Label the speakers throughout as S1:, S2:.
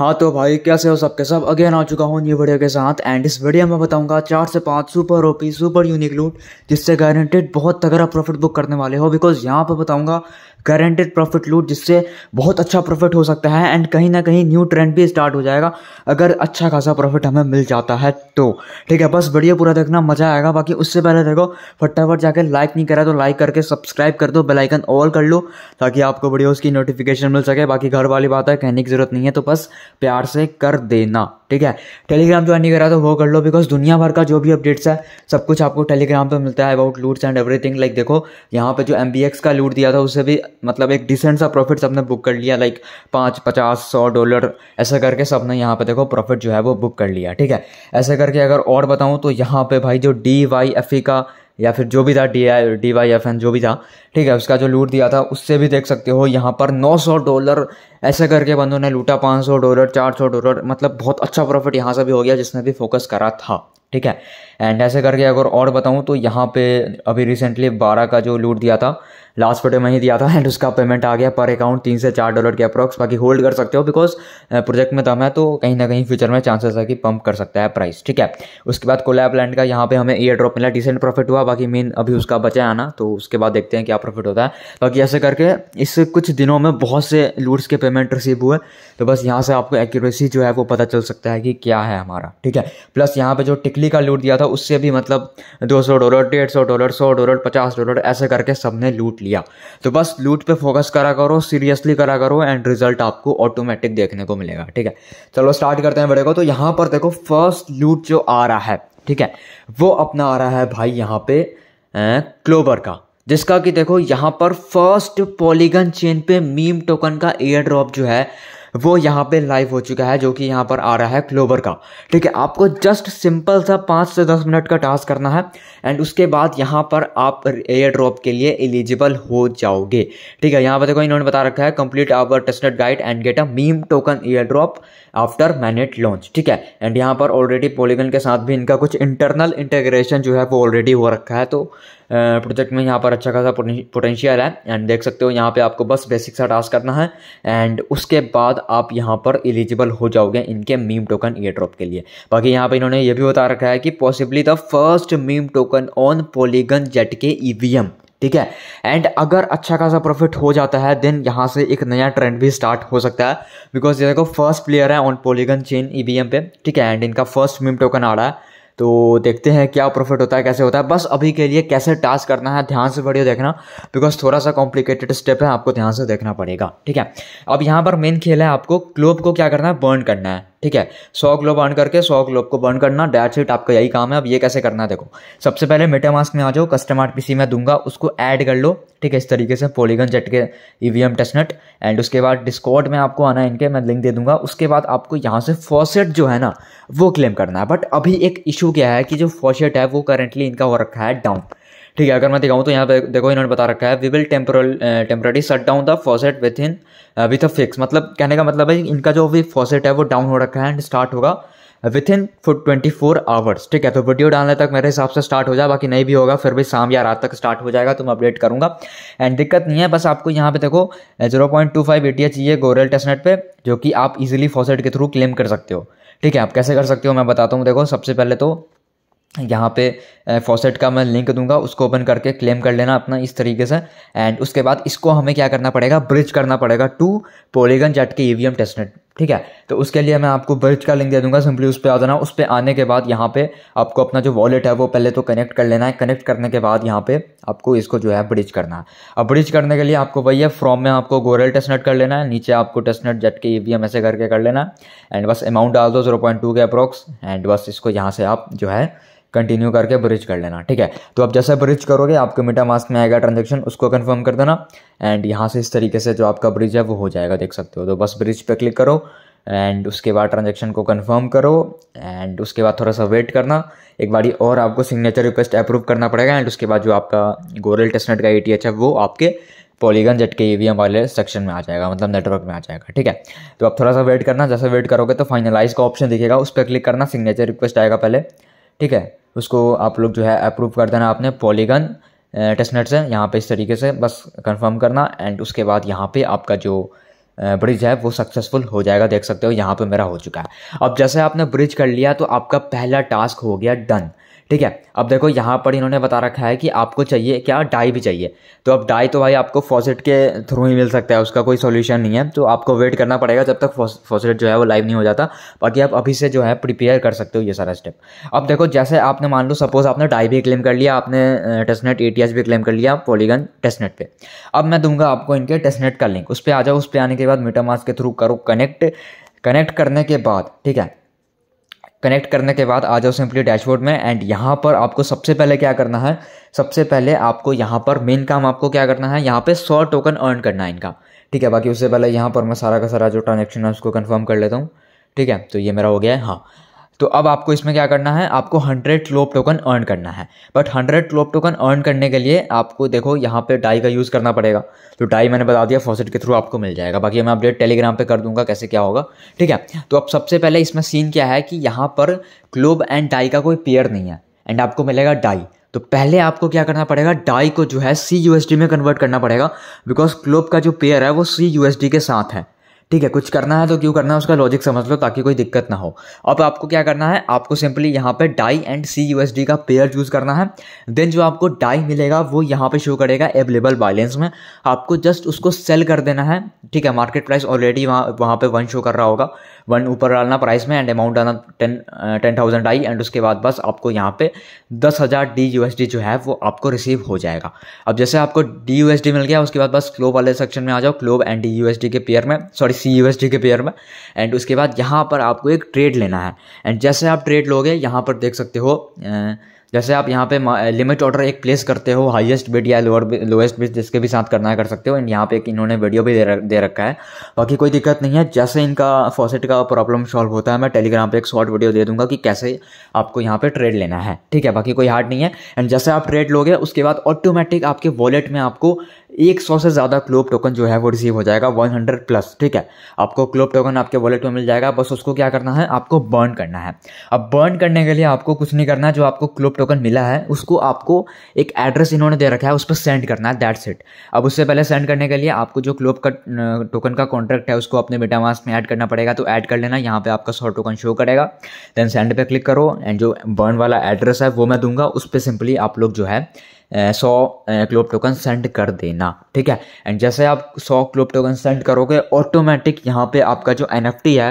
S1: हाँ तो भाई कैसे हो सबके सब अगेन आ चुका हूँ न्यू वीडियो के साथ एंड इस वीडियो में बताऊंगा चार से पांच सुपर ओपी सुपर यूनिक लूट जिससे गारंटेड बहुत तगड़ा प्रॉफिट बुक करने वाले हो बिकॉज यहाँ पर बताऊंगा गारंटेड प्रॉफिट लूट जिससे बहुत अच्छा प्रॉफिट हो सकता है एंड कहीं ना कहीं न्यू ट्रेंड भी स्टार्ट हो जाएगा अगर अच्छा खासा प्रॉफिट हमें मिल जाता है तो ठीक है बस वीडियो पूरा देखना मजा आएगा बाकी उससे पहले देखो फटाफट जाकर लाइक नहीं करा तो लाइक करके सब्सक्राइब कर दो बेलाइकन ऑल कर लो ताकि आपको वीडियोज़ की नोटिफिकेशन मिल सके बाकी घर वाली बात है कहने की जरूरत नहीं है तो बस प्यार से कर देना ठीक है टेलीग्राम ज्वाइन नहीं करा तो वो कर लो बिकॉज दुनिया भर का जो भी अपडेट्स है सब कुछ आपको टेलीग्राम पे मिलता है about loots and everything like देखो यहाँ पे जो एम का लूट दिया था उससे भी मतलब एक डिसेंट सा प्रॉफिट सबने बुक कर लिया लाइक पाँच पचास सौ डॉलर ऐसा करके सबने यहाँ पे देखो प्रॉफिट जो है वो बुक कर लिया ठीक है ऐसा करके अगर और बताऊँ तो यहाँ पे भाई जो डी वाई एफ ई का या फिर जो भी था D I D Y F N जो भी था ठीक है उसका जो लूट दिया था उससे भी देख सकते हो यहाँ पर 900 डॉलर ऐसे करके बंदों ने लूटा 500 डॉलर 400 डॉलर मतलब बहुत अच्छा प्रॉफिट यहाँ से भी हो गया जिसने भी फोकस करा था ठीक है एंड ऐसे करके अगर और बताऊँ तो यहाँ पे अभी रिसेंटली बारह का जो लूट दिया था लास्ट में ही दिया था एंड उसका पेमेंट आ गया पर अकाउंट तीन से चार डॉलर के अप्रॉक्स बाकी होल्ड कर सकते हो बिकॉज प्रोजेक्ट में दम है तो कहीं ना कहीं फ्यूचर में चांसेस है कि पंप कर सकता है प्राइस ठीक है उसके बाद कोलैप लैंड का यहाँ पे हमें ईयर ड्रॉप मिला डिसेंट प्रॉफिट हुआ बाकी मेन अभी उसका बचा है तो उसके बाद देखते हैं क्या प्रॉफिट होता है बाकी ऐसे करके इस कुछ दिनों में बहुत से लूट्स के पेमेंट रिसीव हुए तो बस यहाँ से आपको एक्यूरेसी जो है वो पता चल सकता है कि क्या है हमारा ठीक है प्लस यहाँ पर जो टिकली का लूट दिया था उससे भी मतलब सौ डॉलर सौ डॉलर सौ डॉलर पचास डॉलर ऐसे करके सबने लूट लूट लिया तो बस लूट पे फोकस करा करो सीरियसली करा करो एंड रिजल्ट आपको ऑटोमेटिक देखने को मिलेगा ठीक है चलो स्टार्ट करते हैं बड़े को तो यहाँ पर देखो फर्स्ट लूट जो आ रहा है ठीक है वो अपना आ रहा है भाई यहाँ पे क्लोबर का जिसका कि देखो यहाँ पर फर्स्ट पॉलीगन चेन पे मीम टोकन का एयर ड्रॉप जो है वो यहाँ पे लाइव हो चुका है जो कि यहाँ पर आ रहा है क्लोवर का ठीक है आपको जस्ट सिंपल सा पाँच से दस मिनट का टास्क करना है एंड उसके बाद यहाँ पर आप एयर ड्रॉप के लिए एलिजिबल हो जाओगे ठीक है यहाँ पर देखो इन्होंने बता रखा है complete our tested guide and get a meme token airdrop after mainnet launch ठीक है एंड यहाँ पर ऑलरेडी पोलिगन के साथ भी इनका कुछ इंटरनल इंटेग्रेशन जो है वो ऑलरेडी हो रखा है तो प्रोजेक्ट में यहाँ पर अच्छा खासा पोटेंशियल है एंड देख सकते हो यहाँ पे आपको बस बेसिक सा टास्क करना है एंड उसके बाद आप यहाँ पर एलिजिबल हो जाओगे इनके मीम टोकन ईयर ड्रॉप के लिए बाकी यहाँ पर इन्होंने ये भी बता रखा है कि possibly the first meme token on Polygon zed K E e ठीक है एंड अगर अच्छा खासा प्रॉफिट हो जाता है देन यहाँ से एक नया ट्रेंड भी स्टार्ट हो सकता है बिकॉज ये देखो फर्स्ट प्लेयर है ऑन पोलीगन चेन ई पे ठीक है एंड इनका फर्स्ट मीम टोकन आ रहा है तो देखते हैं क्या प्रॉफिट होता है कैसे होता है बस अभी के लिए कैसे टास्क करना है ध्यान से वीडियो देखना बिकॉज थोड़ा सा कॉम्प्लिकेटेड स्टेप है आपको ध्यान से देखना पड़ेगा ठीक है अब यहाँ पर मेन खेल है आपको क्लोब को क्या करना है बर्न करना है ठीक है सौ ग्लोब बर्न करके सौ ग्लोब को बर्न करना डैट सीट आपका यही काम है अब ये कैसे करना है देखो सबसे पहले मेटा मास्क में आ जाओ कस्टम आर पी मैं दूंगा उसको ऐड कर लो ठीक है इस तरीके से Polygon zed K E V M testnet and उसके बाद डिस्कॉर्ड में आपको आना है इनके मैं लिंक दे दूंगा उसके बाद आपको यहाँ से फॉसेट जो है ना वो क्लेम करना है बट अभी एक इशू क्या है कि जो फॉसेट है वो करेंटली इनका हो रखा है डाउन ठीक है अगर मैं दिखाऊँ तो यहाँ पे देखो इन्होंने बता रखा है we will temporal temporary shut down the faucet within with a fix मतलब कहने का मतलब है इनका जो भी फॉसेट है वो डाउन हो रखा है एंड स्टार्ट होगा within for twenty four hours ठीक है तो वीडियो डालने तक मेरे हिसाब से स्टार्ट हो जाए बाकी नहीं भी होगा फिर भी शाम या रात तक स्टार्ट हो जाएगा तो मैं अपडेट करूँगा एंड दिक्कत नहीं है बस आपको यहाँ पे देखो zero point two five E T H ये गोरेल टेस्टनेट पे जो कि आप इजिली फॉसेट के थ्रू क्लेम कर सकते हो ठीक है आप कैसे कर सकते हो मैं बताता हूँ देखो सबसे पहले तो यहाँ पे फॉसेट का मैं लिंक दूंगा उसको ओपन करके क्लेम कर लेना अपना इस तरीके से एंड उसके बाद इसको हमें क्या करना पड़ेगा ब्रिज करना पड़ेगा to polygon zed K E e testnet ठीक है तो उसके लिए मैं आपको ब्रिज का लिंक दे दूंगा सिंपली उस पर आ जाना उस पर आने के बाद यहाँ पे आपको अपना जो वॉलेट है वो पहले तो कनेक्ट कर लेना है कनेक्ट करने के बाद यहाँ पे आपको इसको जो है ब्रिज करना है अब ब्रिज करने के लिए आपको वही है फ्रॉम में आपको गोरल टेस्टनेट कर लेना है नीचे आपको testnet jet K E e ऐसे करके कर लेना है एंड बस अमाउंट डाल दो जीरो पॉइंट टू के अप्रॉक्स एंड बस इसको यहाँ से आप जो है कंटिन्यू करके ब्रिज कर लेना ठीक है तो आप जैसा ब्रिज करोगे आपके मीटा मास्क में आएगा ट्रांजेक्शन उसको कन्फर्म कर देना एंड यहाँ से इस तरीके से जो आपका ब्रिज है वो हो जाएगा देख सकते हो तो बस ब्रिज पर क्लिक करो एंड उसके बाद ट्रांजेक्शन को कंफर्म करो एंड उसके बाद थोड़ा सा वेट करना एक बारी और आपको सिग्नेचर रिक्वेस्ट अप्रूव करना पड़ेगा एंड उसके बाद जो आपका गोरल टेस्टनेट का ए है वो आपके पॉलीगन जेट के ई वाले सेक्शन में आ जाएगा मतलब नेटवर्क में आ जाएगा ठीक है तो आप थोड़ा सा वेट करना जैसे वेट करोगे तो फाइनलाइज का ऑप्शन दिखेगा उस पर क्लिक करना सिग्नेचर रिक्वेस्ट आएगा पहले ठीक है उसको आप लोग जो है अप्रूव कर देना आपने पॉलीगन टेस्टनेट से यहाँ पे इस तरीके से बस कंफर्म करना एंड उसके बाद यहाँ पे आपका जो ब्रिज है वो सक्सेसफुल हो जाएगा देख सकते हो यहाँ पे मेरा हो चुका है अब जैसे आपने ब्रिज कर लिया तो आपका पहला टास्क हो गया डन ठीक है अब देखो यहाँ पर इन्होंने बता रखा है कि आपको चाहिए क्या डाई भी चाहिए तो अब डाई तो भाई आपको फॉसेट के थ्रू ही मिल सकता है उसका कोई सोल्यूशन नहीं है तो आपको वेट करना पड़ेगा जब तक फॉसेट जो है वो लाइव नहीं हो जाता बाकी आप अभी से जो है प्रिपेयर कर सकते हो ये सारा स्टेप अब देखो जैसे आपने मान लो सपोज आपने डाई भी क्लेम कर लिया आपने टेस्टनेट ए भी क्लेम कर लिया पोलीगन टेस्टनेट पर अब मैं दूंगा आपको इनके टेस्टनेट का लिंक उस पर आ जाओ उस पर आने के बाद मीटामास के थ्रू करो कनेक्ट कनेक्ट करने के बाद ठीक है कनेक्ट करने के बाद आ जाओ सिंपली डैशबोर्ड में एंड यहाँ पर आपको सबसे पहले क्या करना है सबसे पहले आपको यहाँ पर मेन काम आपको क्या करना है यहाँ पे सौ टोकन अर्न करना है इनका ठीक है बाकी उससे पहले यहाँ पर मैं सारा का सारा जो ट्रांजेक्शन है उसको कन्फर्म कर लेता हूँ ठीक है तो ये मेरा हो गया है हाँ तो अब आपको इसमें क्या करना है आपको हंड्रेड क्लोप टोकन अर्न करना है but hundred clop token earn करने के लिए आपको देखो यहाँ पे डाई का यूज़ करना पड़ेगा तो डाई मैंने बता दिया फॉसेट के थ्रू आपको मिल जाएगा बाकी मैं अपडेट टेलीग्राम पर कर दूंगा कैसे क्या होगा ठीक है तो अब सबसे पहले इसमें सीन क्या है कि यहाँ पर क्लोब एंड डाई का कोई पेयर नहीं है एंड आपको मिलेगा डाई तो पहले आपको क्या करना पड़ेगा डाई को जो है सी यू में कन्वर्ट करना पड़ेगा बिकॉज क्लोब का जो पेयर है वो सी के साथ है ठीक है कुछ करना है तो क्यों करना है उसका लॉजिक समझ लो ताकि कोई दिक्कत ना हो अब आपको क्या करना है आपको सिंपली यहाँ पे डाई एंड सी यूएसडी का पेयर चूज़ करना है देन जो आपको डाई मिलेगा वो यहाँ पे शो करेगा अवेलेबल बैलेंस में आपको जस्ट उसको सेल कर देना है ठीक है मार्केट प्राइस ऑलरेडी वहाँ वहाँ पर वन शो कर रहा होगा वन ऊपर डालना प्राइस में एंड अमाउंट आना ten ten thousand I and उसके बाद बस आपको यहाँ पे दस हज़ार डी यू एस डी जो है वो आपको रिसीव हो जाएगा अब जैसे आपको डी यू एस डी मिल गया उसके बाद बस क्लोब वाले सेक्शन में आ जाओ clob and D U S D के पेयर में sorry C U S D के पेयर में एंड उसके बाद यहाँ पर आपको एक ट्रेड लेना है एंड जैसे आप ट्रेड लोगे यहाँ पर देख सकते हो जैसे आप यहाँ पे लिमिट ऑर्डर एक प्लेस करते हो हाईएस्ट बिड या लोअर लोएस्ट बिड जिसके भी साथ करना है कर सकते हो एंड यहाँ पे एक इन्होंने वीडियो भी दे, रख, दे रखा है बाकी कोई दिक्कत नहीं है जैसे इनका फॉसेट का प्रॉब्लम सॉल्व होता है मैं टेलीग्राम पे एक शॉर्ट वीडियो दे दूंगा कि कैसे आपको यहाँ पर ट्रेड लेना है ठीक है बाकी कोई हार्ड नहीं है एंड जैसे आप ट्रेड लोगे उसके बाद ऑटोमेटिक आपके वॉलेट में आपको एक सौ से ज़्यादा क्लोब टोकन जो है वो रिसीव हो जाएगा वन हंड्रेड प्लस ठीक है आपको क्लोब टोकन आपके वॉलेट में मिल जाएगा बस उसको क्या करना है आपको बर्न करना है अब बर्न करने के लिए आपको कुछ नहीं करना है जो आपको क्लोब टोकन मिला है उसको आपको एक एड्रेस इन्होंने दे रखा है उस पर सेंड करना है दैट्स इट अब उससे पहले सेंड करने के लिए आपको जो क्लोब का टोकन का कॉन्ट्रैक्ट है उसको अपने मेटामास्क में ऐड करना पड़ेगा तो ऐड कर लेना यहाँ पर आपका सौ टोकन शो करेगा देन सेंड पर क्लिक करो एंड जो बर्न वाला एड्रेस है वो मैं दूंगा उस पर सिंपली आप लोग जो है सौ क्लोप टोकन सेंड कर देना ठीक है एंड जैसे आप सौ क्लोप टोकन सेंड करोगे ऑटोमेटिक यहाँ पे आपका जो एन है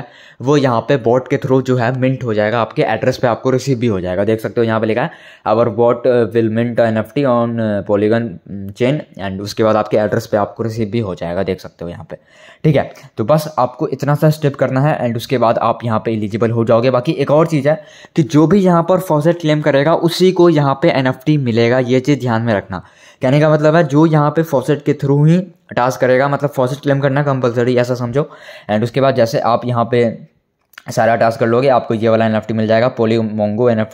S1: वो यहाँ पे बॉट के थ्रू जो है मिंट हो जाएगा आपके एड्रेस पे आपको रिसीव भी हो जाएगा देख सकते हो यहाँ पे लिखा है our bot will mint N F T on Polygon chain and उसके बाद आपके एड्रेस पे आपको रिसीव भी हो जाएगा देख सकते हो यहाँ पे ठीक है तो बस आपको इतना सा स्टेप करना है एंड उसके बाद आप यहाँ पे एलिजिबल हो जाओगे बाकी एक और चीज़ है कि जो भी यहाँ पर फॉसेट क्लेम करेगा उसी को यहाँ पे एन मिलेगा ये चीज़ ध्यान में रखना कहने का मतलब है जो यहाँ पे फॉसेट के थ्रू ही टास्क करेगा मतलब फॉसेट क्लेम करना कंपलसरी ऐसा समझो एंड उसके बाद जैसे आप यहाँ पे सारा टास्क कर लोगे आपको ये वाला एन मिल जाएगा poly mongo N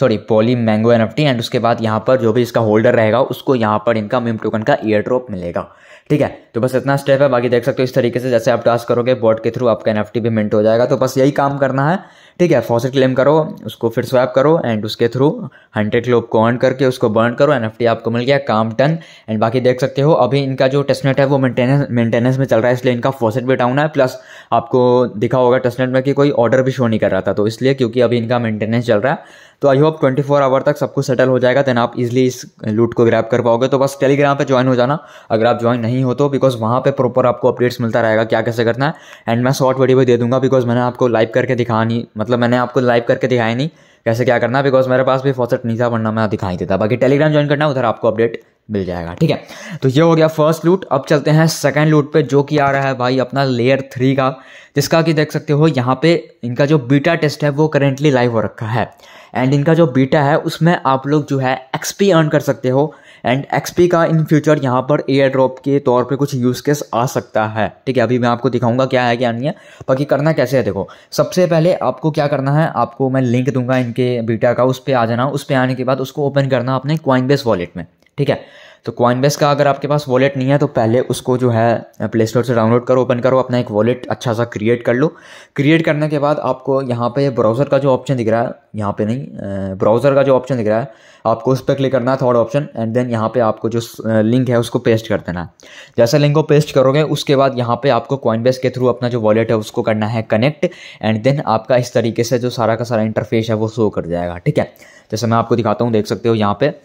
S1: sorry poly mango N and उसके बाद यहाँ पर जो भी इसका होल्डर रहेगा उसको यहाँ पर इनका मिम टोकन का एयर ड्रॉप मिलेगा ठीक है तो बस इतना स्टेप है बाकी देख सकते हो इस तरीके से जैसे आप टास्क करोगे बोर्ड के थ्रू आपका एनएफटी भी मिंट हो जाएगा तो बस यही काम करना है ठीक है फॉसिट क्लेम करो उसको फिर स्वैप करो एंड उसके थ्रू हंड्रेड लोग को ऑन करके उसको बर्न करो एनएफटी आपको मिल गया काम टन एंड बाकी देख सकते हो अभी इनका जो टेस्टनेट है वो मेंटेनेंस मेंटेनेंस में चल रहा है इसलिए इनका फॉसिट भी डाउन है प्लस आपको दिखा होगा टेस्टनेट में कि कोई ऑर्डर भी शो नहीं कर रहा था तो इसलिए क्योंकि अभी इनका मेंटेनेंस चल रहा है तो आई होप 24 आवर तक सब कुछ सेटल हो जाएगा देन आप इजिली इस लूट को ग्रैप कर पाओगे तो बस टेलीग्राम पे ज्वाइन हो जाना अगर आप ज्वाइन नहीं हो तो बिकॉज वहाँ पे प्रॉपर आपको अपडेट्स मिलता रहेगा क्या कैसे करना है एंड मैं शॉर्ट वीडियो भी दे दूंगा बिकॉज मैंने आपको लाइव करके दिखा नहीं मतलब मैंने आपको लाइव करके दिखाया नहीं कैसे क्या करना बिकॉज मेरे पास भी फॉसेट नहीं था वरना मैं दिखाई देता बाकी टेलीग्राम ज्वाइन करना उधर आपको अपडेट मिल जाएगा ठीक है तो ये हो गया फर्स्ट लूट अब चलते हैं सेकेंड लूट पे जो कि आ रहा है भाई अपना लेयर थ्री का जिसका कि देख सकते हो यहाँ पे इनका जो बीटा टेस्ट है वो करेंटली लाइव हो रखा है एंड इनका जो बीटा है उसमें आप लोग जो है एक्सपी अर्न कर सकते हो एंड एक्सपी का इन फ्यूचर यहाँ पर एयर ड्रॉप के तौर पे कुछ यूज़ केस आ सकता है ठीक है अभी मैं आपको दिखाऊंगा क्या है क्या नहीं है बाकी करना कैसे है देखो सबसे पहले आपको क्या करना है आपको मैं लिंक दूंगा इनके बीटा का उस पर आ जाना उस पर आने के बाद उसको ओपन करना अपने क्वाइन बेस वॉलेट में ठीक है तो कॉइनबेस का अगर आपके पास वॉलेट नहीं है तो पहले उसको जो है प्ले स्टोर से डाउनलोड करो ओपन करो अपना एक वॉलेट अच्छा सा क्रिएट कर लो क्रिएट करने के बाद आपको यहाँ पे ब्राउज़र का जो ऑप्शन दिख रहा है यहाँ पे नहीं ब्राउज़र का जो ऑप्शन दिख रहा है आपको उस पर क्लिक करना है थर्ड ऑप्शन एंड देन यहाँ पर आपको जो लिंक है उसको पेस्ट कर देना है जैसा लिंक को पेस्ट करोगे उसके बाद यहाँ पर आपको कॉइनबेस के थ्रू अपना जो वॉलेट है उसको करना है कनेक्ट एंड देन आपका इस तरीके से जो सारा का सारा इंटरफेस है वो शो कर जाएगा ठीक है जैसे मैं आपको दिखाता हूँ देख सकते हो यहाँ पर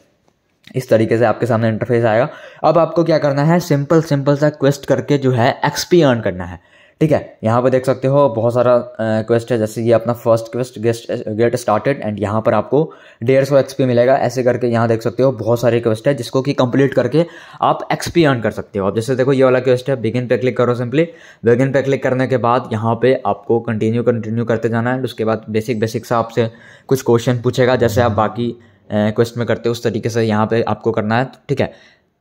S1: इस तरीके से आपके सामने इंटरफेस आएगा अब आपको क्या करना है सिंपल सिंपल सा क्वेस्ट करके जो है एक्सपी अर्न करना है ठीक है यहाँ पर देख सकते हो बहुत सारा क्वेस्ट है जैसे ये अपना first quest guest get started and यहाँ पर आपको डेढ़ सौ एक्सपी मिलेगा ऐसे करके यहाँ देख सकते हो बहुत सारे क्वेस्ट है जिसको कि कंप्लीट करके आप एक्सपी अर्न कर सकते हो अब जैसे देखो ये वाला क्वेस्ट है बिगिन पे क्लिक करो सिंपली बिगिन पे क्लिक करने के बाद यहाँ पर आपको कंटिन्यू कंटिन्यू करते जाना है उसके बाद बेसिक बेसिक सा आपसे कुछ क्वेश्चन पूछेगा जैसे आप बाकी क्वेश्चन में करते हो उस तरीके से यहाँ पे आपको करना है ठीक है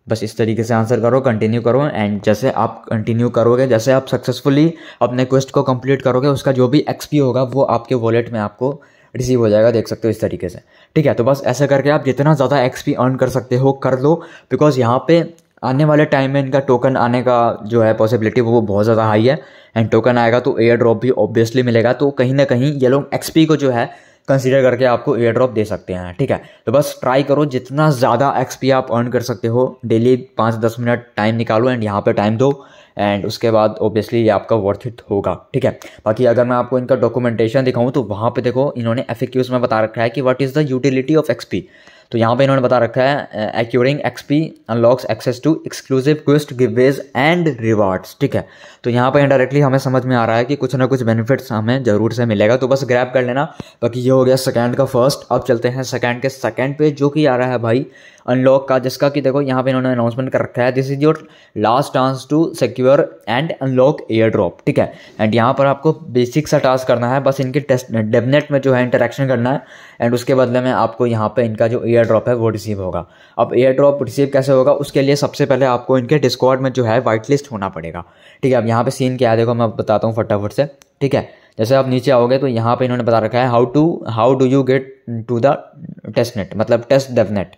S1: बस इस तरीके से आंसर करो कंटिन्यू करो एंड जैसे आप कंटिन्यू करोगे जैसे आप सक्सेसफुली अपने क्वेस्ट को कंप्लीट करोगे उसका जो भी एक्सपी होगा वो आपके वॉलेट में आपको रिसीव हो जाएगा देख सकते हो इस तरीके से ठीक है तो बस ऐसा करके आप जितना ज़्यादा एक्सपी अर्न कर सकते हो कर लो बिकॉज यहाँ पे आने वाले टाइम में इनका टोकन आने का जो है पॉसिबिलिटी वो बहुत ज़्यादा हाई है एंड टोकन आएगा तो एयर ड्रॉप भी ऑब्वियसली मिलेगा तो कहीं ना कहीं ये लोग एक्सपी को जो है कंसिडर करके आपको एयर ड्रॉप दे सकते हैं ठीक है तो बस ट्राई करो जितना ज़्यादा एक्सपी आप अर्न कर सकते हो डेली पाँच दस मिनट टाइम निकालो एंड यहाँ पर टाइम दो एंड उसके बाद ओबियसली ये आपका वर्थ इट होगा ठीक है बाकी अगर मैं आपको इनका डॉक्यूमेंटेशन दिखाऊँ तो वहाँ पर देखो इन्होंने एफ में बता रखा है कि what is the utility of XP तो यहाँ पे इन्होंने बता रखा है acquiring XP unlocks access to exclusive quest giveaways and rewards ठीक है तो यहाँ पे इंडायरेक्टली हमें समझ में आ रहा है कि कुछ ना कुछ बेनिफिट्स हमें ज़रूर से मिलेगा तो बस ग्रैप कर लेना बाकी ये हो गया सेकेंड का फर्स्ट अब चलते हैं सेकेंड के सेकेंड पेज जो कि आ रहा है भाई अनलॉक का जिसका कि देखो यहाँ पे इन्होंने अनाउंसमेंट कर रखा है this is your last chance to secure and unlock airdrop ठीक है एंड यहाँ पर आपको बेसिक सा टास्क करना है बस इनके टेस्ट डेबनेट में जो है इंटरेक्शन करना है एंड उसके बदले में आपको यहाँ पर इनका जो एयर ड्रॉप है वो रिसीव होगा अब एयर ड्रॉप रिसीव कैसे होगा उसके लिए सबसे पहले आपको इनके डिस्कॉर्ड में जो है वाइट लिस्ट होना पड़ेगा ठीक है अब यहाँ पर सीन क्या है देखो मैं बताता हूँ फटाफट से ठीक है जैसे आप नीचे आओगे तो यहाँ पे इन्होंने बता रखा है how to how do you get to the testnet मतलब टेस्ट नेट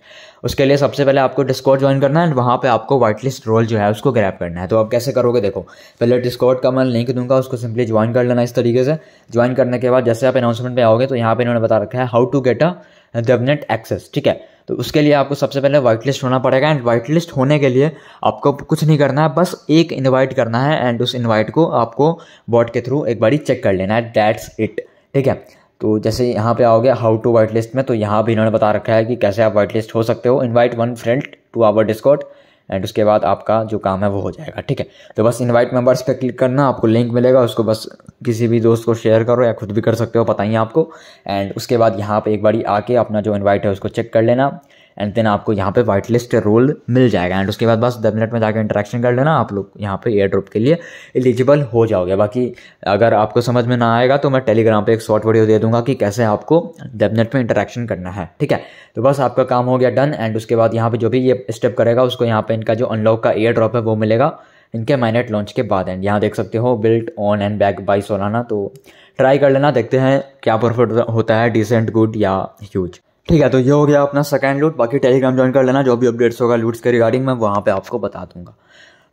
S1: उसके लिए सबसे पहले आपको डिस्कॉर्ड ज्वाइन करना है एंड वहाँ पे आपको वाइट लिस्ट रोल जो है उसको ग्रैप करना है तो आप कैसे करोगे देखो पहले डिस्कॉर्ड का मैं लिंक दूंगा उसको सिंपली ज्वाइन कर लेना इस तरीके से ज्वाइन करने के बाद जैसे आप अनाउंसमेंट पे आओगे तो यहाँ पे इन्होंने बता रखा है how to get a net access ठीक है तो उसके लिए आपको सबसे पहले वाइट लिस्ट होना पड़ेगा एंड वाइट लिस्ट होने के लिए आपको कुछ नहीं करना है बस एक इन्वाइट करना है एंड उस इन्वाइट को आपको बॉट के थ्रू एक बारी चेक कर लेना है डैट्स इट ठीक है तो जैसे यहाँ पे आओगे हाउ टू वाइट लिस्ट में तो यहाँ भी इन्होंने बता रखा है कि कैसे आप वाइट लिस्ट हो सकते हो invite one friend to our Discord and उसके बाद आपका जो काम है वो हो जाएगा ठीक है तो बस इनवाइट मेंबर्स पे क्लिक करना आपको लिंक मिलेगा उसको बस किसी भी दोस्त को शेयर करो या खुद भी कर सकते हो पता ही आपको एंड उसके बाद यहाँ पे एक बारी आके अपना जो इनवाइट है उसको चेक कर लेना एंड देन आपको यहाँ पे वाइट लिस्ट रोल मिल जाएगा एंड उसके बाद बस दस मिनट में जाकर इंटरेक्शन कर लेना आप लोग यहाँ पे एयर ड्रॉप के लिए एलिजिबल हो जाओगे बाकी अगर आपको समझ में ना आएगा तो मैं टेलीग्राम पे एक शॉर्ट वीडियो दे दूंगा कि कैसे आपको दस मिनट में इंटरेक्शन करना है ठीक है तो बस आपका काम हो गया डन एंड उसके बाद यहाँ पर जो भी ये स्टेप करेगा उसको यहाँ पे इनका जो अनलॉक का एयर ड्रॉप है वो मिलेगा इनके माइनेट लॉन्च के बाद एंड यहाँ देख सकते हो built on and back by Solana तो ट्राई कर लेना देखते हैं क्या प्रॉफिट होता है डिसेंट गुड या ह्यूज ठीक है तो ये हो गया अपना सेकेंड लूट बाकी टेलीग्राम ज्वाइन कर लेना जो भी अपडेट्स होगा लूट्स के रिगार्डिंग मैं वहाँ पे आपको बता दूंगा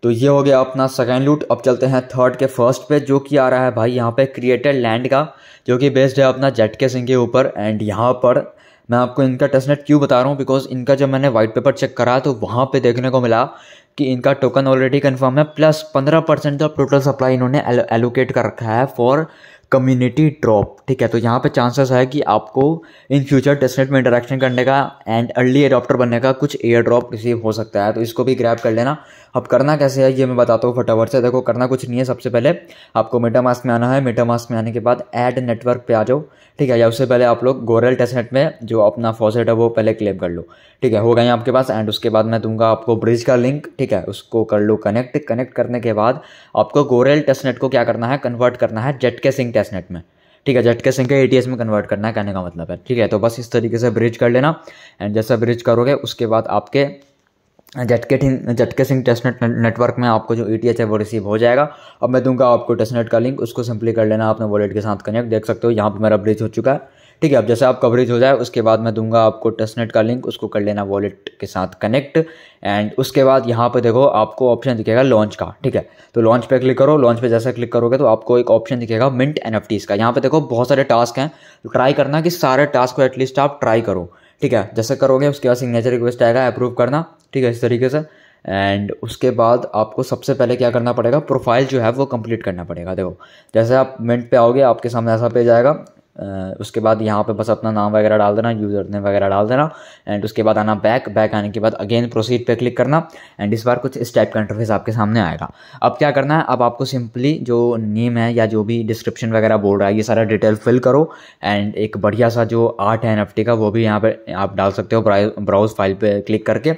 S1: तो ये हो गया अपना सेकेंड लूट अब चलते हैं थर्ड के फर्स्ट पे जो कि आ रहा है भाई यहाँ पे क्रिएटेड लैंड का जो कि बेस्ड है अपना जेट के सिंह के ऊपर एंड यहाँ पर मैं आपको इनका टेस्टनेट क्यों बता रहा हूँ बिकॉज इनका जब मैंने व्हाइट पेपर चेक करा तो वहाँ पे देखने को मिला कि इनका टोकन ऑलरेडी कन्फर्म है प्लस पंद्रह परसेंट ऑफ टोटल सप्लाई इन्होंने एलोकेट कर रखा है फॉर कम्युनिटी ड्रॉप ठीक है तो यहाँ पर चांसेस है कि आपको इन फ्यूचर टेस्टनेट में इंटरेक्शन करने का एंड अर्ली एडॉप्टर बनने का कुछ एयर ड्रॉप रिसीव हो सकता है तो इसको भी ग्रैप कर लेना अब करना कैसे है ये मैं बताता हूँ फटाफट से देखो करना कुछ नहीं है सबसे पहले आपको मेटा मास्क में आना है मेटा मास्क में आने के बाद ऐड नेटवर्क पे आ जाओ ठीक है या उससे पहले आप लोग गोरल टेस्टनेट में जो अपना फॉसेट है वो पहले क्लेम कर लो ठीक है हो गए आपके पास एंड उसके बाद मैं दूंगा आपको ब्रिज का लिंक ठीक है उसको कर लो कनेक्ट कनेक्ट करने के बाद आपको गोरल टेस्टनेट को क्या करना है कन्वर्ट करना है जेट के सिंह टेस्टनेट में ठीक है जेट के सिंह के एटीएस में कन्वर्ट करना है कहने का मतलब है ठीक है तो बस इस तरीके से ब्रिज कर लेना एंड जैसा ब्रिज करोगे उसके बाद आपके झटके झटके सिंह टेस्टनेट नेटवर्क में आपको जो ई e है वो रिसीव हो जाएगा अब मैं दूंगा आपको टेस्टनेट का लिंक उसको सिंपली कर लेना आपने वॉलेट के साथ कनेक्ट देख सकते हो यहाँ पर मेरा ब्रिज हो चुका है ठीक है अब जैसे आप कवरेज हो जाए उसके बाद मैं दूंगा आपको टेस्टनेट का लिंक उसको कर लेना वॉलेट के साथ कनेक्ट एंड उसके बाद यहाँ पर देखो आपको ऑप्शन दिखेगा लॉन्च का ठीक है तो लॉन्च पे क्लिक करो लॉन्च पे जैसा क्लिक करोगे तो आपको एक ऑप्शन दिखेगा मिंट एन का यहाँ पे देखो बहुत सारे टास्क हैं तो ट्राई करना कि सारे टास्क को एटलीस्ट आप ट्राई करो ठीक है जैसे करोगे उसके बाद सिग्नेचर रिक्वेस्ट आएगा अप्रूव करना ठीक है इस तरीके से एंड उसके बाद आपको सबसे पहले क्या करना पड़ेगा प्रोफाइल जो है वो कंप्लीट करना पड़ेगा देखो जैसे आप मिनट पे आओगे आपके सामने ऐसा पेज आएगा उसके बाद यहाँ पे बस अपना नाम वगैरह डाल देना यूज़र नेम वगैरह डाल देना एंड उसके बाद आना बैक बैक आने के बाद अगेन प्रोसीड पे क्लिक करना एंड इस बार कुछ इस टाइप का इंटरफेस आपके सामने आएगा अब क्या करना है अब आपको सिंपली जो नेम है या जो भी डिस्क्रिप्शन वगैरह बोल रहा है ये सारा डिटेल फिल करो एंड एक बढ़िया सा जो आर्ट है एन का वो भी यहाँ पर आप डाल सकते हो ब्राउज़ फाइल पर क्लिक करके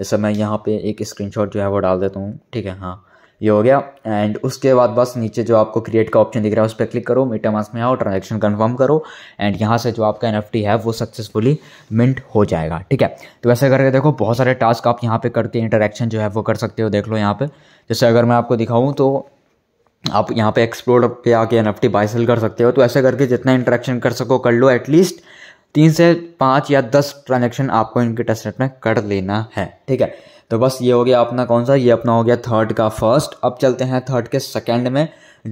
S1: जैसे मैं यहाँ पर एक स्क्रीन जो है वो डाल देता हूँ ठीक है हाँ ये हो गया एंड उसके बाद बस नीचे जो आपको क्रिएट का ऑप्शन दिख रहा है उस पर क्लिक करो मास में आओ ट्रांजेक्शन कन्फर्म करो एंड यहाँ से जो आपका एन है वो सक्सेसफुली मिंट हो जाएगा ठीक है तो वैसे करके देखो बहुत सारे टास्क आप यहाँ पर करके इंटरेक्शन जो है वो कर सकते हो देख लो यहाँ पे जैसे अगर मैं आपको दिखाऊँ तो आप यहाँ पे एक्सप्लोर पे आके एन एफ सेल कर सकते हो तो ऐसे करके जितना इंटरेक्शन कर सको कर लो एटलीस्ट तीन से पाँच या दस ट्रांजेक्शन आपको इनके टेस्ट में कर लेना है ठीक है तो बस ये हो गया अपना कौन सा ये अपना हो गया थर्ड का फर्स्ट अब चलते हैं थर्ड के सेकेंड में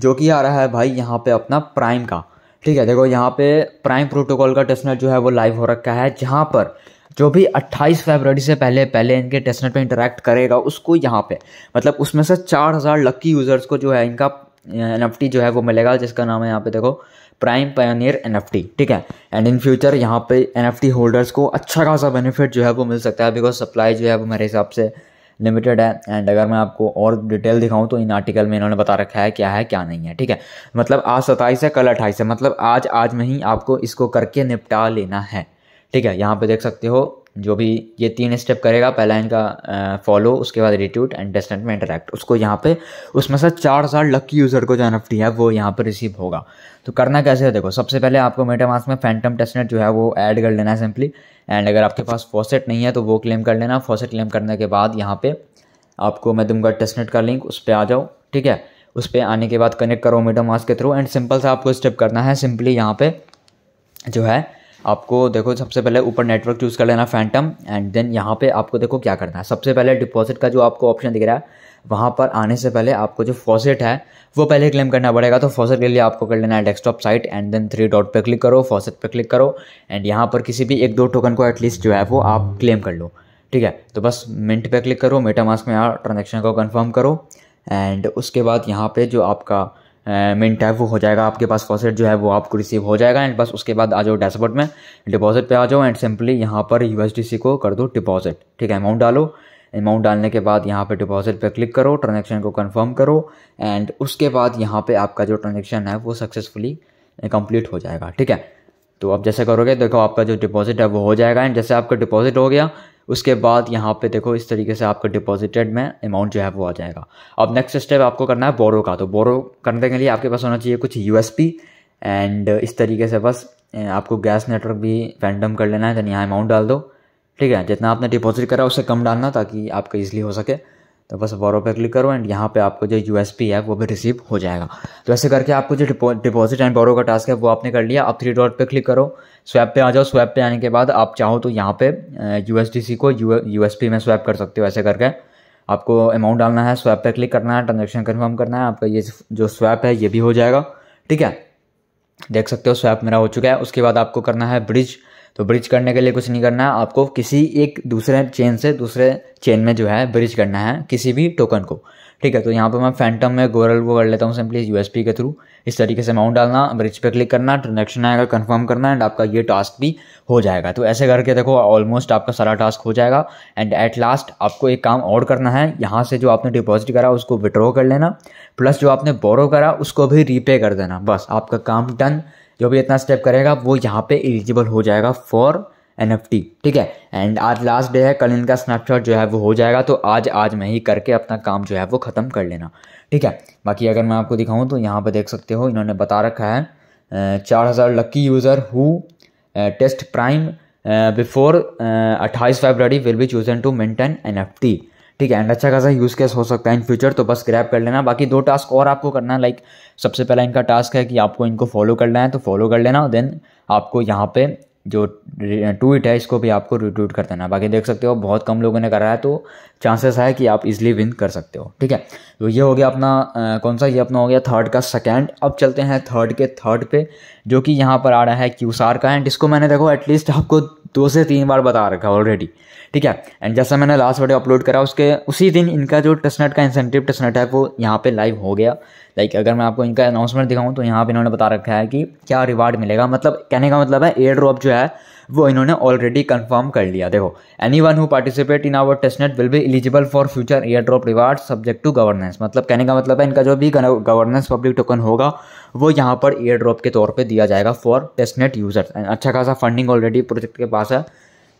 S1: जो कि आ रहा है भाई यहाँ पे अपना प्राइम का ठीक है देखो यहाँ पे प्राइम प्रोटोकॉल का टेस्टनेट जो है वो लाइव हो रखा है जहाँ पर जो भी 28 फरवरी से पहले पहले इनके टेस्टनेट पे इंटरेक्ट करेगा उसको यहाँ पे मतलब उसमें से 4000 लकी यूज़र्स को जो है इनका एन जो है वो मिलेगा जिसका नाम है यहाँ पे देखो प्राइम पायनियर एन ठीक है एंड इन फ्यूचर यहाँ पे एन होल्डर्स को अच्छा खासा बेनिफिट जो है वो मिल सकता है बिकॉज सप्लाई जो है वो मेरे हिसाब से लिमिटेड है एंड अगर मैं आपको और डिटेल दिखाऊं तो इन आर्टिकल में इन्होंने बता रखा है क्या है क्या नहीं है ठीक है मतलब आज सत्ताईस है कल अट्ठाईस है मतलब आज आज में ही आपको इसको करके निपटा लेना है ठीक है यहाँ पे देख सकते हो जो भी ये तीन स्टेप करेगा पहला इनका फॉलो उसके बाद रिट्यूट एंड डेस्टिनेट में इंटरेक्ट उसको यहाँ पे उसमें से चार साल लकी यूज़र को जो एन है वो यहाँ पर रिसीव होगा तो करना कैसे है देखो सबसे पहले आपको मेटामास्क में फैंटम टेस्टनेट जो है वो ऐड कर लेना है सिंपली एंड अगर आपके पास फॉसेट नहीं है तो वो क्लेम कर लेना फॉसेट क्लेम करने के बाद यहाँ पर आपको मैं दूंगा टेस्टनेट का लिंक उस पर आ जाओ ठीक है उस पर आने के बाद कनेक्ट करो मेटामास्क के थ्रू एंड सिंपल सा आपको स्टेप करना है सिंपली यहाँ पर जो है आपको देखो सबसे पहले ऊपर नेटवर्क चूज़ कर लेना फैंटम एंड देन यहाँ पे आपको देखो क्या करना है सबसे पहले डिपॉजिट का जो आपको ऑप्शन दिख रहा है वहाँ पर आने से पहले आपको जो फॉसेट है वो पहले क्लेम करना पड़ेगा तो फॉसेट के लिए आपको कर लेना है desktop site and then three dot पर क्लिक करो फॉसेट पर क्लिक करो एंड यहाँ पर किसी भी एक दो टोकन को एटलीस्ट जो है वो आप क्लेम कर लो ठीक है तो बस मिनट पे क्लिक करो मेटामास्क में यहाँ ट्रांजेक्शन को कन्फर्म करो एंड उसके बाद यहाँ पे जो आपका मिनट है वो हो जाएगा आपके पास फॉसेट जो है वो आपको रिसीव हो जाएगा एंड बस उसके बाद आ जाओ डैशबोर्ड में डिपॉजिट पे आ जाओ एंड सिंपली यहाँ पर यू को कर दो डिपॉजिट ठीक है अमाउंट डालो अमाउंट डालने के बाद यहाँ पे डिपॉजिट पे क्लिक करो ट्रांजेक्शन को कन्फर्म करो एंड उसके बाद यहाँ पर आपका जो ट्रांजेक्शन है वो सक्सेसफुली कंप्लीट हो जाएगा ठीक है तो आप जैसे करोगे देखो आपका जो डिपॉजिट है वो हो जाएगा एंड जैसे आपका डिपॉजिट हो गया उसके बाद यहाँ पे देखो इस तरीके से आपका डिपॉजिटेड में अमाउंट जो है वो आ जाएगा अब नेक्स्ट स्टेप आपको करना है बोरो का तो बोरो करने के लिए आपके पास होना चाहिए कुछ यू एंड इस तरीके से बस आपको गैस नेटवर्क भी रैंडम कर लेना है यानी यहाँ अमाउंट डाल दो ठीक है जितना आपने डिपॉजिट करा उससे कम डालना ताकि आपका ईजिली हो सके तो बस बोरो पे क्लिक करो एंड यहाँ पे आपको जो यू है वो भी रिसीव हो जाएगा तो ऐसे करके आपको जो डिपॉजिट एंड बोरो का टास्क है वो आपने कर लिया आप थ्री डॉट पे क्लिक करो स्वैप पे आ जाओ स्वैप पे आने के बाद आप चाहो तो यहाँ पे यू को यू में स्वैप कर सकते हो ऐसे करके आपको अमाउंट डालना है स्वैप पे क्लिक करना है ट्रांजेक्शन कन्फर्म करना है आपका ये जो स्वैप है ये भी हो जाएगा ठीक है देख सकते हो स्वैप मेरा हो चुका है उसके बाद आपको करना है ब्रिज तो ब्रिज करने के लिए कुछ नहीं करना है आपको किसी एक दूसरे चेन से दूसरे चेन में जो है ब्रिज करना है किसी भी टोकन को ठीक है तो यहाँ पर मैं फैंटम में गोरल को कर लेता हूँ सिंपली यूएसपी के थ्रू इस तरीके से अमाउंट डालना ब्रिज पे क्लिक करना ट्रांजेक्शन आएगा कंफर्म करना एंड आपका ये टास्क भी हो जाएगा तो ऐसे करके देखो ऑलमोस्ट आपका सारा टास्क हो जाएगा एंड एट लास्ट आपको एक काम और करना है यहाँ से जो आपने डिपॉजिट करा उसको विड्रॉ कर लेना प्लस जो आपने बोरो करा उसको भी रीपे कर देना बस आपका काम डन जो भी इतना स्टेप करेगा वो यहाँ पे एलिजिबल हो जाएगा फॉर एन एफ टी ठीक है एंड आज लास्ट डे है कल इनका स्नैपशॉट जो है वो हो जाएगा तो आज आज मैं ही करके अपना काम जो है वो ख़त्म कर लेना ठीक है बाकी अगर मैं आपको दिखाऊँ तो यहाँ पर देख सकते हो इन्होंने बता रखा है चार हज़ार lucky user who test prime before अट्ठाईस February will be chosen to mint an N F T ठीक है एंड अच्छा खासा यूज़ केस हो सकता है इन फ्यूचर तो बस ग्रैप कर लेना बाकी दो टास्क और आपको करना है लाइक सबसे पहला इनका टास्क है कि आपको इनको फॉलो करना है तो फॉलो कर लेना देन आपको यहाँ पे जो ट्वीट है इसको भी आपको रिट्वीट कर देना बाकी देख सकते हो बहुत कम लोगों ने करा है तो चांसेस है कि आप इजिली विन कर सकते हो ठीक है तो ये हो गया अपना कौन सा ये अपना हो गया थर्ड का सेकंड अब चलते हैं थर्ड के थर्ड पे जो कि यहाँ पर आ रहा है क्यूसार का एंड इसको मैंने देखो एटलीस्ट आपको दो से तीन बार बता रखा ऑलरेडी ठीक है एंड जैसा मैंने लास्ट वीडियो अपलोड करा उसके उसी दिन इनका जो टेस्टनेट का इंसेंटिव टेस्टनेट है वो यहाँ पे लाइव हो गया लाइक अगर मैं आपको इनका अनाउंसमेंट दिखाऊँ तो यहाँ पर इन्होंने बता रखा है कि क्या रिवार्ड मिलेगा मतलब कहने का मतलब है एयर ड्रॉप जो है वो इन्होंने ऑलरेडी कंफर्म कर लिया देखो anyone who participate in our testnet will be eligible for future airdrop reward subject to governance मतलब कहने का मतलब है इनका जो भी गवर्नेंस पब्लिक टोकन होगा वो यहाँ पर एयर ड्रॉप के तौर पर दिया जाएगा फॉर टेस्टनेट यूजर्स एंड अच्छा खासा फंडिंग ऑलरेडी प्रोजेक्ट के पास है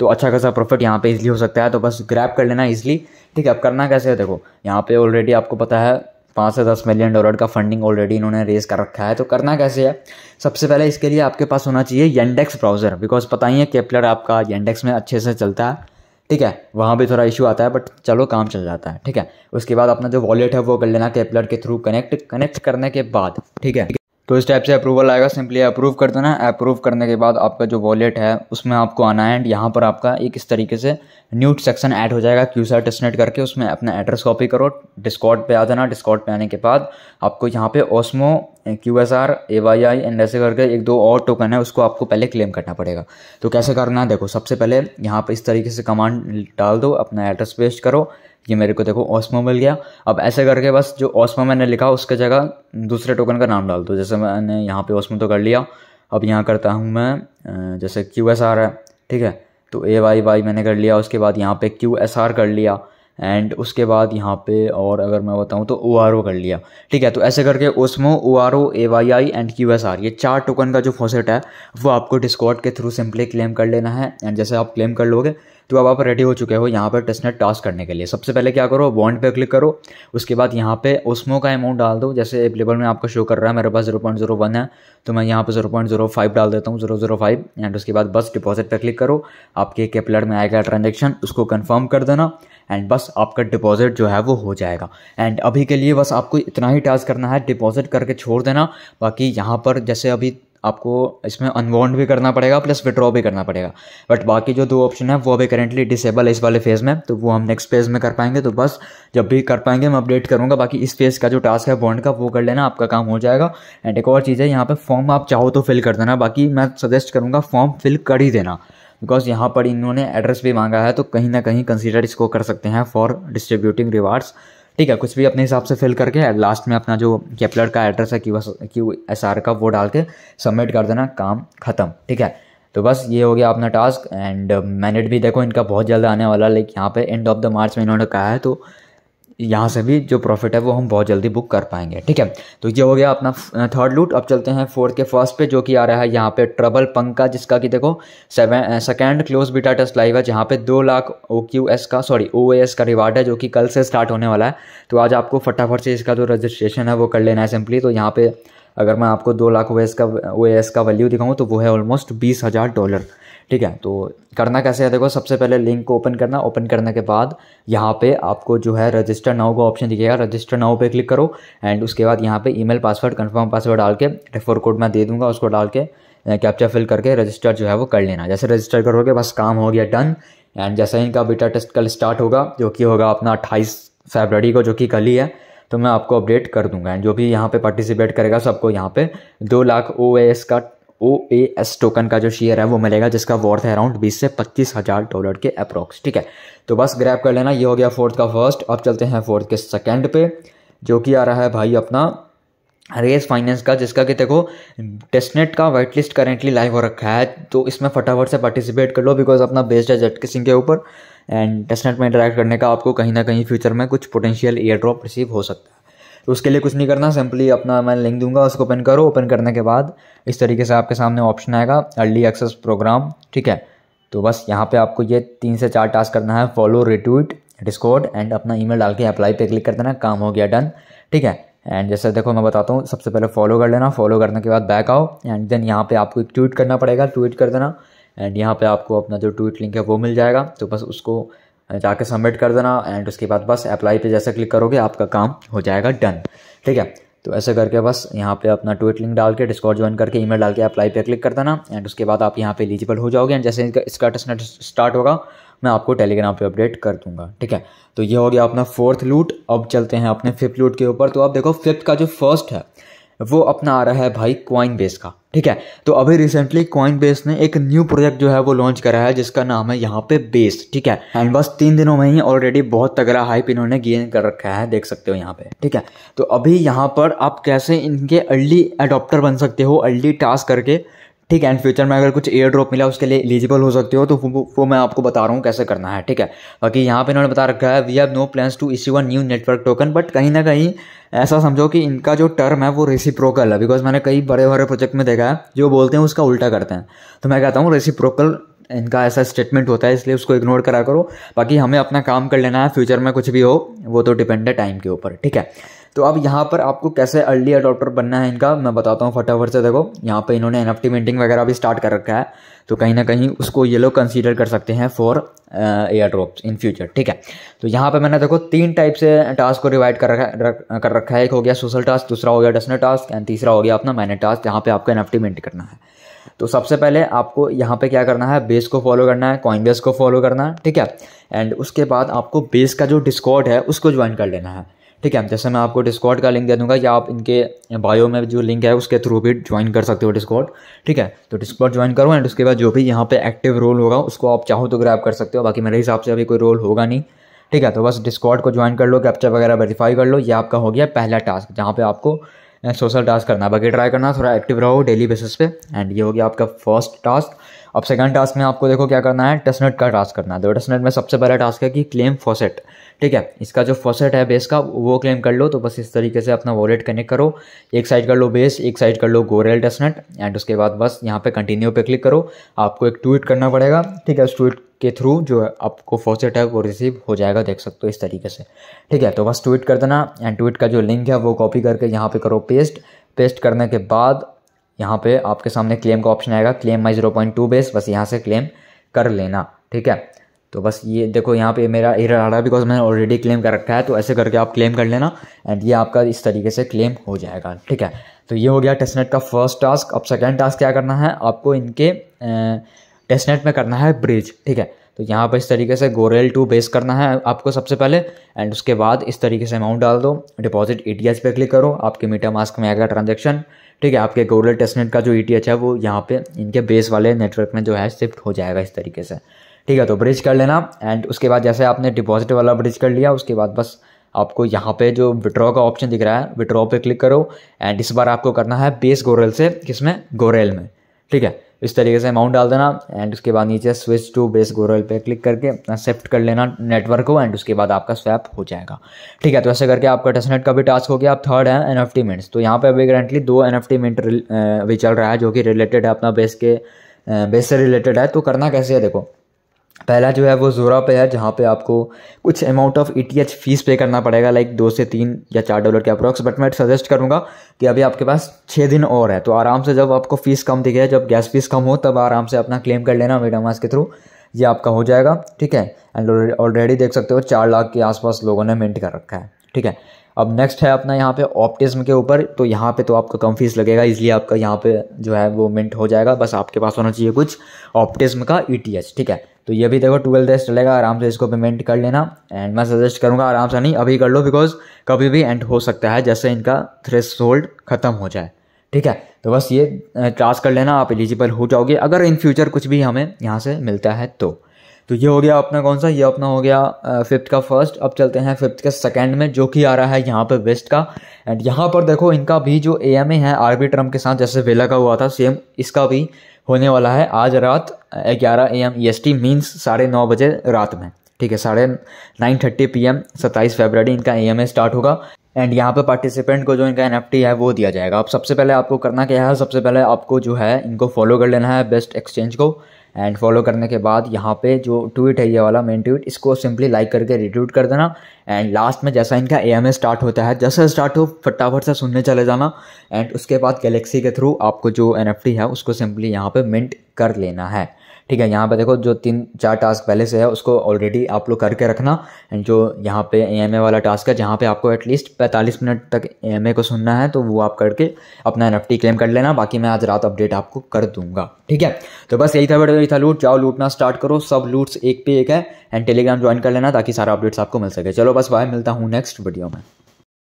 S1: तो अच्छा खासा प्रॉफिट यहाँ पे इजली हो सकता है तो बस ग्रैप कर लेना इजली ठीक है अब करना कैसे है देखो यहाँ पे ऑलरेडी आपको पता है पाँच से दस मिलियन डॉलर का फंडिंग ऑलरेडी इन्होंने रेज कर रखा है तो करना कैसे है सबसे पहले इसके लिए आपके पास होना चाहिए येंडेक्स ब्राउज़र बिकॉज पता ही है केपलर आपका येंडेक्स में अच्छे से चलता है ठीक है वहाँ भी थोड़ा इशू आता है बट चलो काम चल जाता है ठीक है उसके बाद अपना जो वॉलेट है वो कर लेना केपलर के थ्रू कनेक्ट कनेक्ट करने के बाद ठीक है तो इस टाइप से अप्रूवल आएगा सिंपली अप्रूव कर देना अप्रूव करने के बाद आपका जो वॉलेट है उसमें आपको आना है एंड यहाँ पर आपका एक इस तरीके से न्यूट सेक्शन ऐड हो जाएगा क्यूसर टेस्टनेट करके उसमें अपना एड्रेस कॉपी करो डिस्कॉट पे आ जाना डिस्कॉट पे आने के बाद आपको यहाँ पे Osmo Q S R A Y I and ऐसे करके एक दो और टोकन है उसको आपको पहले क्लेम करना पड़ेगा तो कैसे करना है देखो सबसे पहले यहाँ पर इस तरीके से कमांड डाल दो अपना एड्रेस पेस्ट करो ये मेरे को देखो ऑस्मो मिल गया अब ऐसे करके बस जो ऑस्मो मैंने लिखा उसके जगह दूसरे टोकन का नाम डाल दो जैसे मैंने यहाँ पे ऑस्मो तो कर लिया अब यहाँ करता हूँ मैं जैसे क्यू एस आर है ठीक है तो ए वाई वाई मैंने कर लिया उसके बाद यहाँ पे क्यू एस आर कर लिया एंड उसके बाद यहाँ पे और अगर मैं बताऊँ तो ओ आर ओ कर लिया ठीक है तो ऐसे करके Osmo O R O A Y I and Q S R ये चार टोकन का जो फोसेट है वो आपको डिस्कॉट के थ्रू सिंपली क्लेम कर लेना है एंड जैसे आप क्लेम कर लोगे तो अब आप रेडी हो चुके हो यहाँ पर टेस्टनेट टास्क करने के लिए सबसे पहले क्या करो बॉन्ड पे क्लिक करो उसके बाद यहाँ पे ओस्मो का अमाउंट डाल दो जैसे अवेलेबल में आपका शो कर रहा है मेरे पास जीरो पॉइंट जीरो वन है तो मैं यहाँ पर जीरो पॉइंट जीरो फाइव डाल देता हूँ जीरो जीरो फाइव एंड उसके बाद बस डिपॉजिट पर क्लिक करो आपके कैपलर में आएगा ट्रांजेक्शन उसको कन्फर्म कर देना एंड बस आपका डिपॉजिट जो है वो हो जाएगा एंड अभी के लिए बस आपको इतना ही टास्क करना है डिपॉजिट करके छोड़ देना बाकी यहाँ पर जैसे अभी आपको इसमें अनबॉन्ड भी करना पड़ेगा प्लस विड्रॉ भी करना पड़ेगा बट बाकी जो दो ऑप्शन है वो अभी करेंटली डिसेबल है इस वाले फेज़ में तो वो हम नेक्स्ट फेज़ में कर पाएंगे तो बस जब भी कर पाएंगे मैं अपडेट करूँगा बाकी इस फेज़ का जो टास्क है बॉन्ड का वो कर लेना आपका काम हो जाएगा एंड एक और चीज़ है यहाँ पर फॉर्म आप चाहो तो फिल कर देना बाकी मैं सजेस्ट करूँगा फॉर्म फिल कर ही देना बिकॉज यहाँ पर इन्होंने एड्रेस भी मांगा है तो कहीं ना कहीं कंसिडर इसको कर सकते हैं फॉर डिस्ट्रीब्यूटिंग रिवार्ड्स ठीक है कुछ भी अपने हिसाब से फिल करके लास्ट में अपना जो केपलर का एड्रेस है क्यू एस आर का वो डाल के सबमिट कर देना काम खत्म ठीक है तो बस ये हो गया अपना टास्क एंड मैनेट भी देखो इनका बहुत जल्द आने वाला लाइक यहाँ पे एंड ऑफ द मार्च में इन्होंने कहा है तो यहाँ से भी जो प्रॉफिट है वो हम बहुत जल्दी बुक कर पाएंगे ठीक है तो ये हो गया अपना थर्ड लूट अब चलते हैं फोर्थ के फर्स्ट पे जो कि आ रहा है यहाँ पे ट्रबल पंका जिसका कि देखो seven second close beta test live है जहाँ पे दो लाख ओ क्यू एस का सॉरी ओ एस का रिवार्ड है जो कि कल से स्टार्ट होने वाला है तो आज आपको फटाफट से इसका जो रजिस्ट्रेशन है वो कर लेना है सिंपली तो यहाँ पे अगर मैं आपको दो लाख ओ एस का ओ एस का वैल्यू दिखाऊँ तो वो है ऑलमोस्ट बीस हज़ार डॉलर ठीक है तो करना कैसे है देखो सबसे पहले लिंक को ओपन करना ओपन करने के बाद यहाँ पे आपको जो है रजिस्टर नाउ का ऑप्शन दिखेगा रजिस्टर नाउ पे क्लिक करो एंड उसके बाद यहाँ पे ईमेल पासवर्ड कंफर्म पासवर्ड डाल के रेफर कोड मैं दे दूंगा उसको डाल के कैप्चा फिल करके रजिस्टर जो है वो कर लेना जैसे रजिस्टर करोगे बस काम हो गया डन एंड जैसा ही इनका बीटा टेस्ट कल स्टार्ट होगा जो कि होगा अपना अट्ठाईस फेबररी को जो कि कल ही है तो मैं आपको अपडेट कर दूंगा एंड जो भी यहाँ पे पार्टिसिपेट करेगा सबको यहाँ पे दो लाख ओ का ओ ए एस टोकन का जो शेयर है वो मिलेगा जिसका वर्थ है अराउंड बीस से पच्चीस हज़ार डॉलर के अप्रॉक्स ठीक है तो बस ग्रैप कर लेना ये हो गया फोर्थ का फर्स्ट अब चलते हैं फोर्थ के सेकेंड पे जो कि आ रहा है भाई अपना रेस फाइनेंस का जिसका कि देखो टेस्टनेट का वाइट लिस्ट करेंटली लाइव हो रखा है तो इसमें फटाफट से पार्टिसिपेट कर लो बिकॉज अपना बेस्ड है जेट सिंह के ऊपर एंड टेस्टनेट में इंटरेक्ट करने का आपको कहीं ना कहीं फ्यूचर में कुछ पोटेंशियल एयर ड्रॉप रिसीव हो सकता है तो उसके लिए कुछ नहीं करना सिंपली अपना मैं लिंक दूंगा उसको ओपन करो ओपन करने के बाद इस तरीके से आपके सामने ऑप्शन आएगा अर्ली एक्सेस प्रोग्राम ठीक है तो बस यहाँ पे आपको ये तीन से चार टास्क करना है फॉलो रिट्वीट डिस्कोड एंड अपना ईमेल डाल के अप्लाई पे क्लिक कर देना काम हो गया डन ठीक है एंड जैसे देखो मैं बताता हूँ सबसे पहले फॉलो कर लेना फॉलो करने के बाद बैक आओ एंड देन यहाँ पे आपको एक ट्वीट करना पड़ेगा ट्वीट कर देना एंड यहाँ पे आपको अपना जो ट्वीट लिंक है वो मिल जाएगा तो बस उसको जाके सबमिट कर देना एंड उसके बाद बस अप्लाई पे जैसा क्लिक करोगे आपका काम हो जाएगा डन ठीक है तो ऐसे करके बस यहाँ पे अपना ट्विट लिंक डाल के डिस्कॉर्ड ज्वाइन करके ईमेल डाल के अप्लाई पे क्लिक कर देना एंड उसके बाद आप यहाँ पे एलिजिबल हो जाओगे एंड जैसे इसका टेस्ट स्टार्ट होगा मैं आपको टेलीग्राम पे अपडेट कर दूंगा ठीक है तो ये हो गया अपना फोर्थ लूट अब चलते हैं अपने फिफ्थ लूट के ऊपर तो आप देखो फिफ्थ का जो फर्स्ट है वो अपना आ रहा है भाई क्वाइन बेस का ठीक है तो अभी रिसेंटली कॉइन बेस ने एक न्यू प्रोजेक्ट जो है वो लॉन्च करा है जिसका नाम है यहाँ पे बेस ठीक है एंड बस तीन दिनों में ही ऑलरेडी बहुत तगड़ा हाइप इन्होंने गेन कर रखा है देख सकते हो यहाँ पे ठीक है तो अभी यहाँ पर आप कैसे इनके अर्ली एडॉप्टर बन सकते हो अर्ली टास्क करके ठीक है एंड फ्यूचर में अगर कुछ एयर ड्रॉप मिला उसके लिए एलिजिबल हो सकते हो तो वो, वो मैं आपको बता रहा हूँ कैसे करना है ठीक है बाकी यहाँ पे इन्होंने बता रखा है we have no plans to issue a new network token but कहीं ना कहीं ऐसा समझो कि इनका जो टर्म है वो रेसिप्रोकल है बिकॉज मैंने कई बड़े बड़े प्रोजेक्ट में देखा है जो बोलते हैं उसका उल्टा करते हैं तो मैं कहता हूँ रेसिप्रोकल इनका ऐसा स्टेटमेंट होता है इसलिए उसको इग्नोर करा करो बाकी हमें अपना काम कर लेना है फ्यूचर में कुछ भी हो वो तो डिपेंड है टाइम के ऊपर ठीक है तो अब यहाँ पर आपको कैसे अर्ली अडोप्टर बनना है इनका मैं बताता हूँ फटाफट से देखो यहाँ पर इन्होंने एन एफ मिंटिंग वगैरह भी स्टार्ट कर रखा है तो कहीं ना कहीं उसको ये लोग कंसिडर कर सकते हैं for airdrops in future ठीक है तो यहाँ पे मैंने देखो तीन टाइप से टास्क को रिवाइड कर रखा कर रखा है एक हो गया सोशल टास्क दूसरा हो गया डसना टास्क एंड तीसरा हो गया अपना मैने टास्क यहाँ पे आपको एन एफ मिंट करना है तो सबसे पहले आपको यहाँ पे क्या करना है बेस को फॉलो करना है कॉइन बेस को फॉलो करना है ठीक है एंड उसके बाद आपको बेस का जो डिस्कॉर्ड है उसको ज्वाइन कर लेना है ठीक है जैसे मैं आपको डिस्कॉर्ड का लिंक दे दूंगा या आप इनके बायो में जो लिंक है उसके थ्रू भी ज्वाइन कर सकते हो डिस्कॉर्ड ठीक है तो डिस्कॉर्ड ज्वाइन करो एंड उसके बाद जो भी यहाँ पे एक्टिव रोल होगा उसको आप चाहो तो ग्रैप कर सकते हो बाकी मेरे हिसाब से अभी कोई रोल होगा नहीं ठीक है तो बस डिस्कॉर्ड को ज्वाइन कर लो कैप्चर वगैरह वेरीफाई कर लो ये आपका हो गया पहला टास्क जहाँ पर आपको सोशल टास्क करना बाकी ट्राई करना थोड़ा एक्टिव रहो डेली बेसिस पे एंड ये हो गया आपका फर्स्ट टास्क अब सेकंड टास्क में आपको देखो क्या करना है टेस्टनेट का टास्क करना है तो टेस्टनेट में सबसे पहला टास्क है कि क्लेम फॉसेट ठीक है इसका जो फॉसेट है बेस का वो क्लेम कर लो तो बस इस तरीके से अपना वॉलेट कनेक्ट करो एक साइड कर लो बेस एक साइड कर लो गोरेल टेस्टनेट एंड उसके बाद बस यहाँ पे कंटिन्यू पे क्लिक करो आपको एक ट्वीट करना पड़ेगा ठीक है उस ट्वीट के थ्रू जो है आपको फॉसेट है वो रिसीव हो जाएगा देख सकते हो इस तरीके से ठीक है तो बस ट्वीट कर देना एंड ट्वीट का जो लिंक है वो कॉपी करके यहाँ पर करो पेस्ट पेस्ट करने के बाद यहाँ पे आपके सामने क्लेम का ऑप्शन आएगा claim my zero point two base बस यहाँ से क्लेम कर लेना ठीक है तो बस ये देखो यहाँ पे मेरा एरर आ रहा है बिकॉज मैंने ऑलरेडी क्लेम कर रखा है तो ऐसे करके आप क्लेम कर लेना एंड ये आपका इस तरीके से क्लेम हो जाएगा ठीक है तो ये हो गया टेस्टनेट का फर्स्ट टास्क अब सेकेंड टास्क क्या करना है आपको इनके टेस्टनेट में करना है ब्रिज ठीक है तो यहाँ पर इस तरीके से गोरेल टू बेस करना है आपको सबसे पहले एंड उसके बाद इस तरीके से अमाउंट डाल दो डिपॉजिट ई e पे क्लिक करो आपके मीटर मास्क में आएगा ट्रांजेक्शन ठीक है आपके गोरल टेस्टनेट का जो ई e है वो यहाँ पे इनके बेस वाले नेटवर्क में जो है शिफ्ट हो जाएगा इस तरीके से ठीक है तो ब्रिज कर लेना एंड उसके बाद जैसे आपने डिपॉजिट वाला ब्रिज कर लिया उसके बाद बस आपको यहाँ पे जो विड्रॉ का ऑप्शन दिख रहा है विड्रॉ पे क्लिक करो एंड इस बार आपको करना है बेस गोरेल से किसमें गोरेल में ठीक है इस तरीके से अमाउंट डाल देना एंड उसके बाद नीचे स्विच टू बेस गोरल पे क्लिक करके एक्सेप्ट कर लेना नेटवर्क को एंड उसके बाद आपका स्वैप हो जाएगा ठीक है तो ऐसे करके आपका टेस्टनेट का भी टास्क हो गया आप थर्ड है एन एफ टी मिनट्स तो यहाँ पर अभी करेंटली दो एन एफ टी मिनट भी चल रहा है जो कि रिलेटेड है अपना बेस के बेस से रिलेटेड है तो करना कैसे है देखो पहला जो है वो जोरा पे है जहाँ पे आपको कुछ amount of E T H fees pay करना पड़ेगा लाइक दो से तीन या चार डॉलर के अप्रॉक्स बट मैं सजेस्ट करूँगा कि अभी आपके पास छः दिन और है तो आराम से जब आपको फ़ीस कम दिखे जब गैस फीस कम हो तब आराम से अपना क्लेम कर लेना मेडामास के थ्रू ये आपका हो जाएगा ठीक है एंड ऑलरेडी देख सकते हो चार लाख के आसपास लोगों ने मेंट कर रखा है ठीक है अब नेक्स्ट है अपना यहाँ पे ऑप्टिज्म के ऊपर तो यहाँ पे तो आपका कम फीस लगेगा इसलिए आपका यहाँ पे जो है वो मिंट हो जाएगा बस आपके पास होना चाहिए कुछ ऑप्टिज्म का ई e ठीक है तो ये भी देखो ट्वेल्व डेज चलेगा आराम से इसको पेमेंट कर लेना एंड मैं सजेस्ट करूँगा आराम से नहीं अभी कर लो बिकॉज कभी भी एंड हो सकता है जैसे इनका थ्रेस होल्ड ख़त्म हो जाए ठीक है तो बस ये क्लास कर लेना आप एलिजिबल हो जाओगे अगर इन फ्यूचर कुछ भी हमें यहाँ से मिलता है तो तो ये हो गया अपना कौन सा ये अपना हो गया फिफ्थ का फर्स्ट अब चलते हैं फिफ्थ के सेकंड में जो कि आ रहा है यहाँ पे वेस्ट का एंड यहाँ पर देखो इनका भी जो ए एम ए है आर बी ट्रम्प के साथ जैसे वेला का हुआ था सेम इसका भी होने वाला है आज रात ग्यारह A M E S T means साढ़े नौ बजे रात में ठीक है साढ़े नाइन थर्टी पी एम सत्ताईस फेबररी इनका ए एम ए स्टार्ट होगा एंड यहाँ पे पार्टिसिपेंट को जो इनका एन है वो दिया जाएगा अब सबसे पहले आपको करना क्या है सबसे पहले आपको जो है इनको फॉलो कर लेना है बेस्ट एक्सचेंज को एंड फॉलो करने के बाद यहाँ पे जो ट्वीट है ये वाला मेन ट्वीट इसको सिंपली लाइक करके रिट्वीट कर देना एंड लास्ट में जैसा इनका ए स्टार्ट होता है जैसा स्टार्ट हो फटाफट से सुनने चले जाना एंड उसके बाद गैलेक्सी के थ्रू आपको जो एन है उसको सिंपली यहाँ पर मिंट कर लेना है ठीक है यहाँ पे देखो जो तीन चार टास्क पहले से है उसको ऑलरेडी आप लोग करके रखना एंड जो यहाँ पे ए वाला टास्क है जहाँ पे आपको एटलीस्ट पैंतालीस मिनट तक ए को सुनना है तो वो आप करके अपना एन क्लेम कर लेना बाकी मैं आज रात अपडेट आपको कर दूंगा ठीक है तो बस यही था बड़े यही था लूट जाओ लूटना स्टार्ट करो सब लूट्स एक पे एक है एंड टेलीग्राम ज्वाइन कर लेना ताकि सारा अपडेट्स आपको मिल सके चलो बस बाय मिलता हूँ नेक्स्ट वीडियो में